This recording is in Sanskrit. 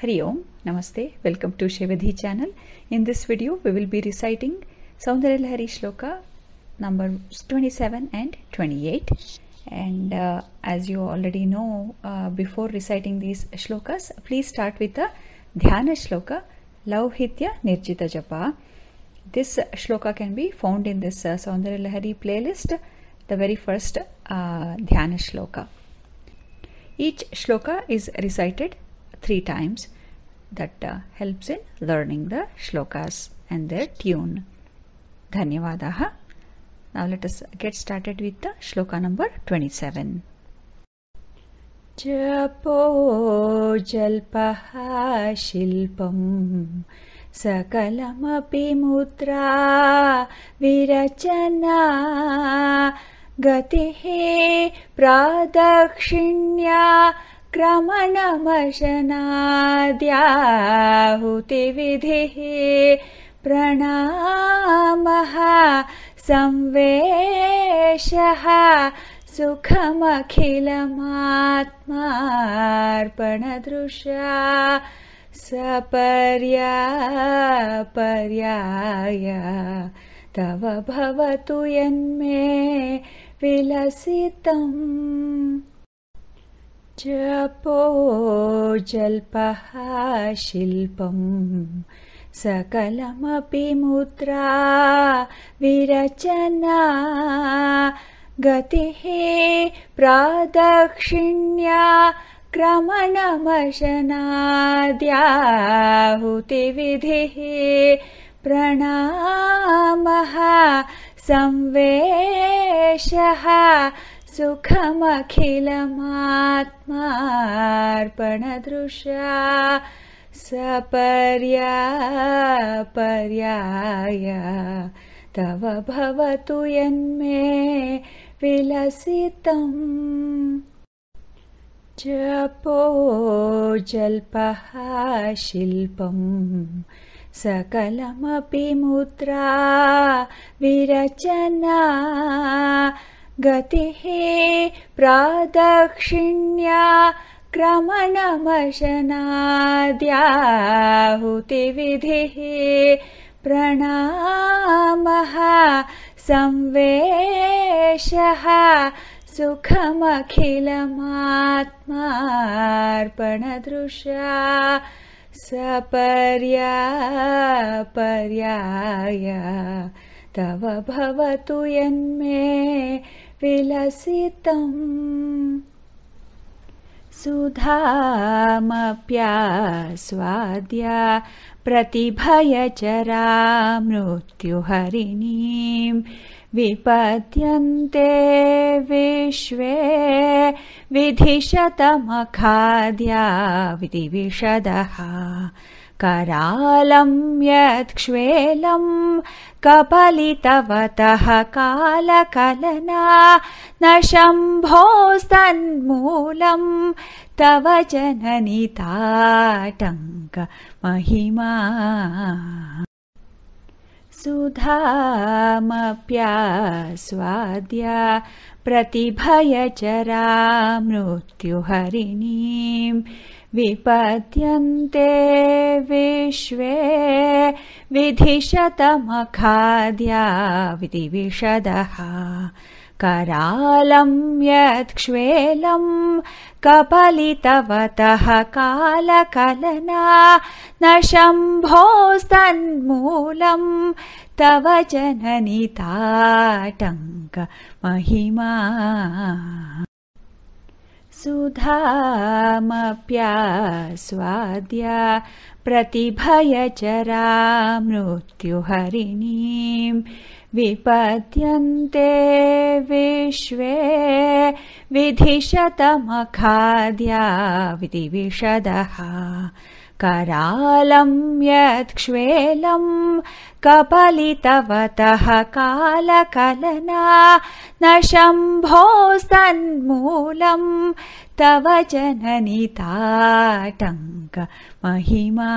Hari Om, Namaste, welcome to Shivadhi channel. In this video, we will be reciting Soundarya Lahari Shloka numbers 27 and 28. And uh, as you already know, uh, before reciting these shlokas, please start with the Dhyana Shloka, Lauhitya Nirjita Japa. This shloka can be found in this uh, Soundarya Lahari playlist, the very first uh, Dhyana Shloka. Each shloka is recited three times. that uh, helps in learning the shlokas and their tune. Dhanyavadaha. Now let us get started with the shloka number 27. Japo jalpaha shilpam sakalamapi मुद्रा virachana गतिः प्रादक्षिण्या क्रमणमशनाद्याहुतिविधिः प्रणामः संवेशः सुखमखिलमात्मार्पणदृशा सपर्यापर्याय तव भवतु यन्मे विलसितम् जपो जल्पः शिल्पम् सकलमपि मुद्रा विरचना गतिः प्रादक्षिण्या क्रमणमशनाद्याहुतिविधिः प्रणामः संवेशः सुखमखिलमात्मार्पणदृशा सपर्यापर्याय तव भवतु यन्मे विलसितम् जपो जल्पः शिल्पम् सकलमपि मुद्रा विरचना गतिः प्रादक्षिण्या क्रमणमशनाद्याहुतिविधिः प्रणामः संवेशः सुखमखिलमात्मार्पणदृशा सपर्यापर्याय तव भवतु यन्मे विलसितम् सुधामप्यास्वाद्या प्रतिभयचरा मृत्युहरिणीम् विपद्यन्ते विश्वे विधिशतमखाद्या विधिविशदः करालं यत्क्ष्वेलम् कपलितवतः कालकलना न शम्भोऽस्तन्मूलं तव जननि महिमा सुधामप्या स्वाद्या प्रतिभयचरा मृत्युहरिणीम् विपद्यन्ते विश्वे विधिशतमखाद्या विधिविशदः करालम् यत्क्ष्वेलम् कपलितवतः कालकलना न शम्भोऽस्तन्मूलम् तव जननिताटङ्कमहिमा सुधामप्य स्वाद्या मृत्युहरिणीम् विपद्यन्ते विश्वे विधिशतमखाद्या विशदः करालं यत्क्ष्वेलम् कपलितवतः कालकलना न शम्भो सन्मूलम् तव जननिताटङ्क महिमा